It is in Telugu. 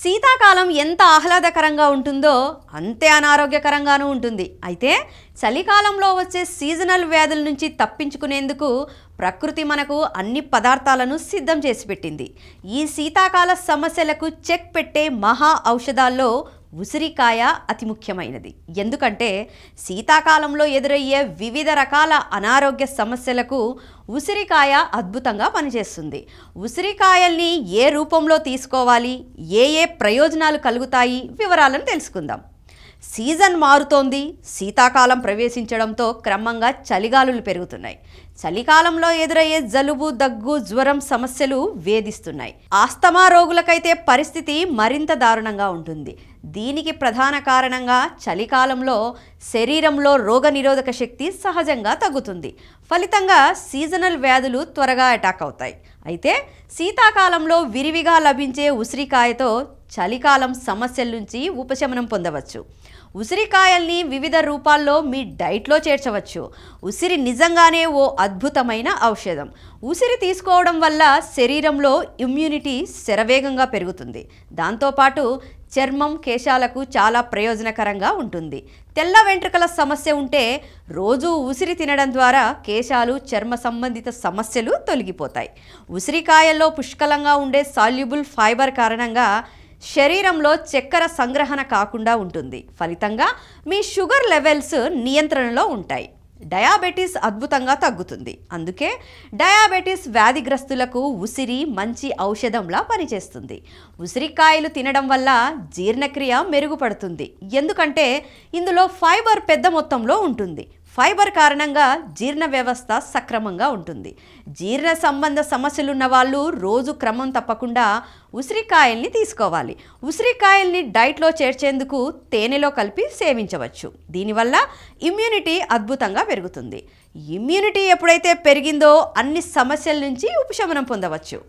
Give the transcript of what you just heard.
శీతాకాలం ఎంత ఆహ్లాదకరంగా ఉంటుందో అంతే అనారోగ్యకరంగానూ ఉంటుంది అయితే చలికాలంలో వచ్చే సీజనల్ వ్యాధుల నుంచి తప్పించుకునేందుకు ప్రకృతి మనకు అన్ని పదార్థాలను సిద్ధం చేసి పెట్టింది ఈ శీతాకాల సమస్యలకు చెక్ పెట్టే మహా ఔషధాల్లో ఉసిరికాయ అతి ముఖ్యమైనది ఎందుకంటే శీతాకాలంలో ఎదురయ్యే వివిధ రకాల అనారోగ్య సమస్యలకు ఉసిరికాయ అద్భుతంగా పనిచేస్తుంది ఉసిరికాయల్ని ఏ రూపంలో తీసుకోవాలి ఏ ఏ ప్రయోజనాలు కలుగుతాయి వివరాలను తెలుసుకుందాం సీజన్ మారుతోంది శీతాకాలం ప్రవేశించడంతో క్రమంగా చలిగాలులు పెరుగుతున్నాయి చలికాలంలో ఎదురయ్యే జలుబు దగ్గు జ్వరం సమస్యలు వేధిస్తున్నాయి ఆస్తమా రోగులకైతే పరిస్థితి మరింత దారుణంగా ఉంటుంది దీనికి ప్రధాన కారణంగా చలికాలంలో శరీరంలో రోగనిరోధక శక్తి సహజంగా తగ్గుతుంది ఫలితంగా సీజనల్ వ్యాధులు త్వరగా అటాక్ అవుతాయి అయితే శీతాకాలంలో విరివిగా లభించే ఉసిరికాయతో చలికాలం సమస్యల నుంచి ఉపశమనం పొందవచ్చు ఉసిరికాయల్ని వివిధ రూపాల్లో మీ డైట్లో చేర్చవచ్చు ఉసిరి నిజంగానే ఓ అద్భుతమైన ఔషధం ఉసిరి తీసుకోవడం వల్ల శరీరంలో ఇమ్యూనిటీ శరవేగంగా పెరుగుతుంది దాంతోపాటు చర్మం కేశాలకు చాలా ప్రయోజనకరంగా ఉంటుంది తెల్ల వెంట్రుకల సమస్య ఉంటే రోజూ ఉసిరి తినడం ద్వారా కేశాలు చర్మ సంబంధిత సమస్యలు తొలగిపోతాయి ఉసిరికాయల్లో పుష్కలంగా ఉండే సాల్యుబుల్ ఫైబర్ కారణంగా శరీరంలో చక్కెర సంగ్రహణ కాకుండా ఉంటుంది ఫలితంగా మీ షుగర్ లెవెల్స్ నియంత్రణలో ఉంటాయి డయాబెటీస్ అద్భుతంగా తగ్గుతుంది అందుకే డయాబెటీస్ వ్యాధిగ్రస్తులకు ఉసిరి మంచి ఔషధంలా పనిచేస్తుంది ఉసిరికాయలు తినడం వల్ల జీర్ణక్రియ మెరుగుపడుతుంది ఎందుకంటే ఇందులో ఫైబర్ పెద్ద మొత్తంలో ఉంటుంది ఫైబర్ కారణంగా జీర్ణ వ్యవస్థ సక్రమంగా ఉంటుంది జీర్ణ సంబంధ సమస్యలున్న వాళ్ళు రోజు క్రమం తప్పకుండా ఉసిరికాయల్ని తీసుకోవాలి ఉసిరికాయల్ని డైట్లో చేర్చేందుకు తేనెలో కలిపి సేవించవచ్చు దీనివల్ల ఇమ్యూనిటీ అద్భుతంగా పెరుగుతుంది ఇమ్యూనిటీ ఎప్పుడైతే పెరిగిందో అన్ని సమస్యల నుంచి ఉపశమనం పొందవచ్చు